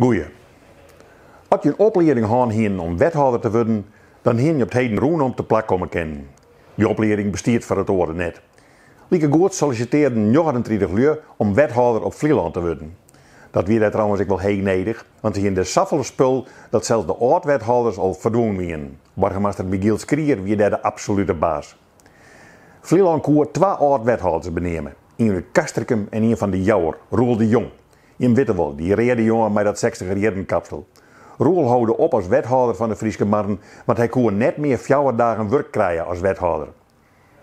Goeie. Als je een opleiding gaan hier om wethouder te worden, dan heen je op het heden roen om te plak komen kennen. Die opleiding besteedt voor het orde net. Lieke goed een 39 uur om wethouder op Vlieland te worden. Dat weer trouwens ik wel heel nedig, want hier in de saffele dat zelfs de oud-wethouders al verdoen wien. Burgemeester Michiel Skrier wie de absolute baas. Vlieland koer twee oud benemen. Een het Kastrikum en een van de Jouwer, Roel de Jong in Wittewol. Die reerde jongen met dat 60 kapsel. Roel houden op als wethouder van de Friese Marren, want hij kon net meer fjouwer dagen werk krijgen als wethouder.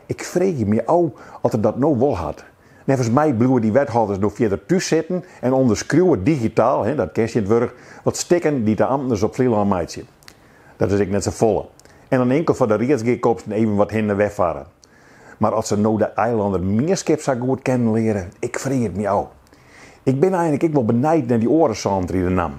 Ik vreeg me ook als hij dat nou wel had. Nevens mij bloeien die wethouders door verder thuis zitten en onderschreeuwen digitaal, hè, dat kerstje het werk, wat stikken die de ambtenaren op Vlieland maatje. Dat is ik net zo volle. En dan enkel van de rietsgeekopsten even wat hinder wegvaren. Maar als ze nou de eilander meer skip zou goed kennen leren, ik vreeg het me ook. Ik ben eigenlijk ik wel benijd naar die orenzaam die nam.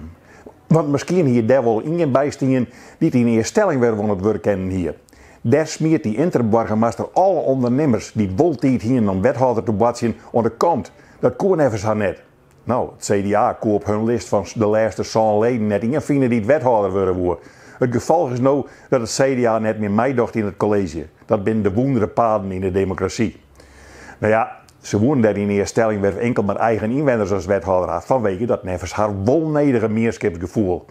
Want misschien hier daar in je bijstingen die in eerste stelling werden van het werk hier. Daar smeert die interburgemeester alle ondernemers die woltiet hier om wethouder te batsen onderkant. kant. Dat kon even net. Nou, het CDA koopt hun list van de laatste zo'n leden net je vinden die het wethouder worden worden. Het gevolg is nou dat het CDA net meer mij in het college. Dat ben de woendere paden in de democratie. Nou ja, ze woonden daar in eerste stelling werd enkel maar eigen inwenders als wethouder had vanwege dat nevens haar wolnedige meerskipsgevoel.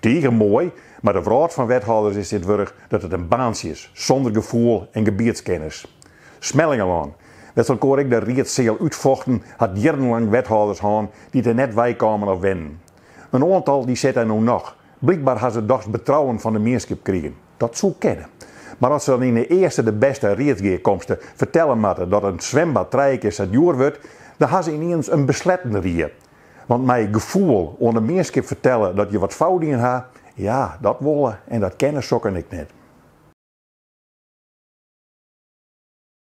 Tegen mooi, maar de vraag van wethouders is dit wurg dat het een baantje is, zonder gevoel en gebiedskennis. Smellingen, Dat zal koor ik de Rietzeel uitvochten, had jarenlang wethouders gehad die er net wij of wennen. Een aantal die zit er nu nog. Blijkbaar had ze dags betrouwen van de meerskip kregen. Dat zo kennen. Maar als ze dan in de eerste de beste rietgeerkomsten vertellen moeten dat een zwembad is dat joer wordt, dan hebben ze ineens een beslettende rier. Want mijn gevoel onder meerskip vertellen dat je wat fout in haar, ja, dat wollen en dat kennen sokken ik net.